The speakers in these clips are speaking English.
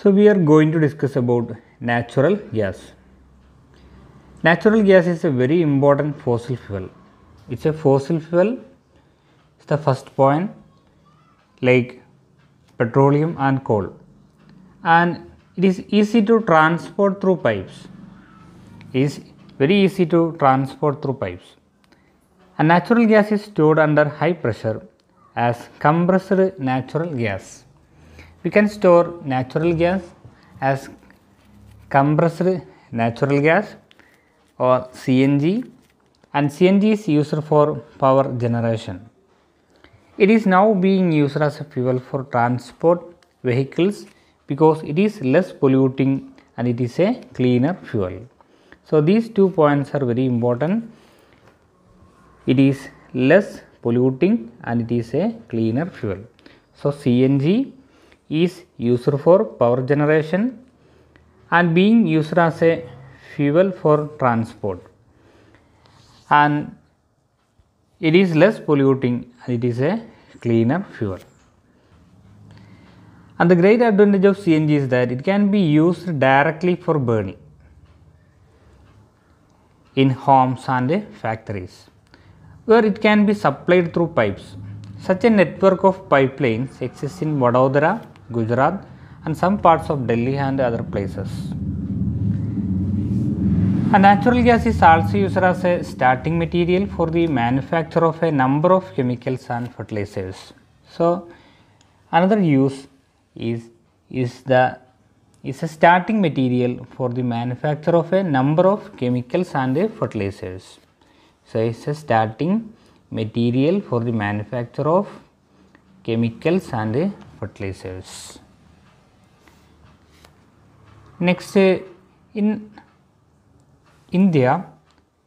So, we are going to discuss about natural gas. Natural gas is a very important fossil fuel. It is a fossil fuel, it is the first point like petroleum and coal and it is easy to transport through pipes. It is very easy to transport through pipes. And natural gas is stored under high pressure as compressed natural gas. We can store natural gas as compressed natural gas or CNG and CNG is used for power generation. It is now being used as a fuel for transport vehicles because it is less polluting and it is a cleaner fuel. So, these two points are very important. It is less polluting and it is a cleaner fuel. So, CNG is used for power generation and being used as a fuel for transport and it is less polluting and it is a cleaner fuel. And the great advantage of CNG is that it can be used directly for burning in homes and factories where it can be supplied through pipes. Such a network of pipelines exists in Vadodara, Gujarat and some parts of Delhi and other places. A natural gas is also used as a starting material for the manufacture of a number of chemicals and fertilizers. So, another use is, is the is a starting material for the manufacture of a number of chemicals and fertilizers. So, it is a starting material for the manufacture of chemicals and fertilizers. Next, in India,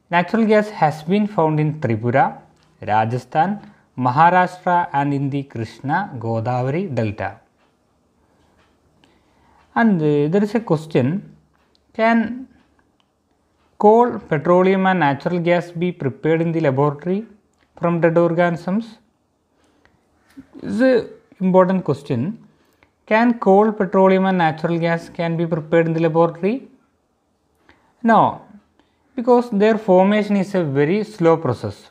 natural gas has been found in Tripura, Rajasthan, Maharashtra and in the Krishna Godavari delta. And uh, there is a question, can coal, petroleum and natural gas be prepared in the laboratory from dead organisms? The important question can coal, petroleum and natural gas can be prepared in the laboratory? No, because their formation is a very slow process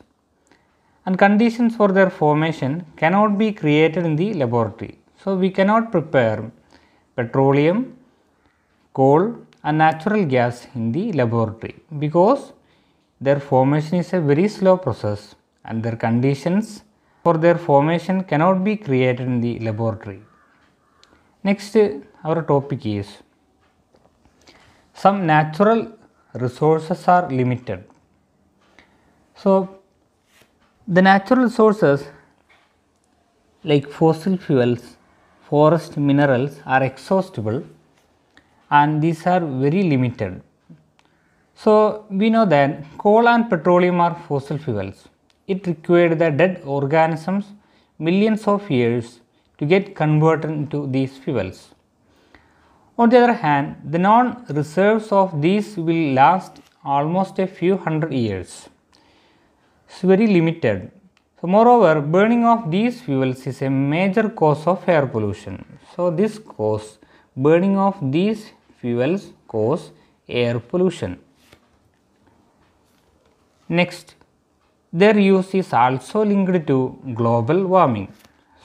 and conditions for their formation cannot be created in the laboratory. So, we cannot prepare petroleum, coal and natural gas in the laboratory because their formation is a very slow process and their conditions for their formation cannot be created in the laboratory. Next our topic is some natural resources are limited. So the natural sources like fossil fuels, forest minerals are exhaustible and these are very limited. So we know that coal and petroleum are fossil fuels it required the dead organisms millions of years to get converted into these fuels. On the other hand, the non-reserves of these will last almost a few hundred years. It's very limited. So, moreover, burning of these fuels is a major cause of air pollution. So, this cause, burning of these fuels cause air pollution. Next, their use is also linked to global warming.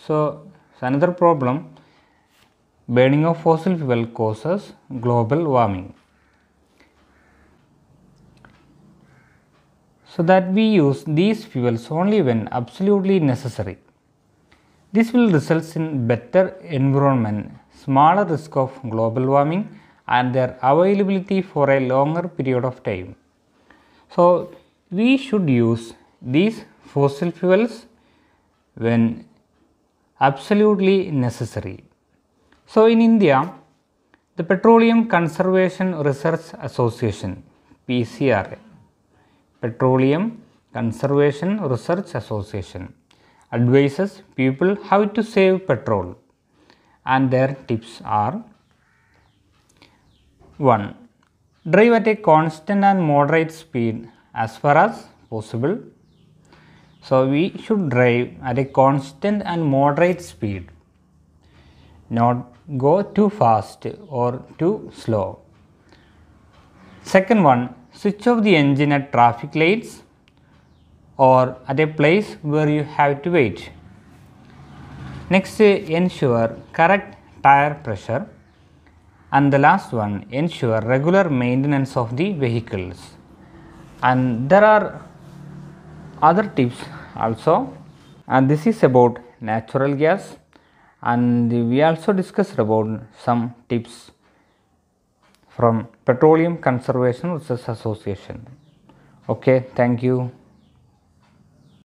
So, another problem burning of fossil fuel causes global warming. So, that we use these fuels only when absolutely necessary. This will result in better environment, smaller risk of global warming and their availability for a longer period of time. So, we should use these fossil fuels when absolutely necessary. So, in India, the Petroleum Conservation Research Association (PCR) Petroleum Conservation Research Association advises people how to save petrol and their tips are 1. Drive at a constant and moderate speed as far as possible so, we should drive at a constant and moderate speed, not go too fast or too slow. Second one, switch off the engine at traffic lights or at a place where you have to wait. Next, ensure correct tire pressure. And the last one, ensure regular maintenance of the vehicles. And there are other tips also and this is about natural gas and we also discussed about some tips from petroleum conservation research association okay thank you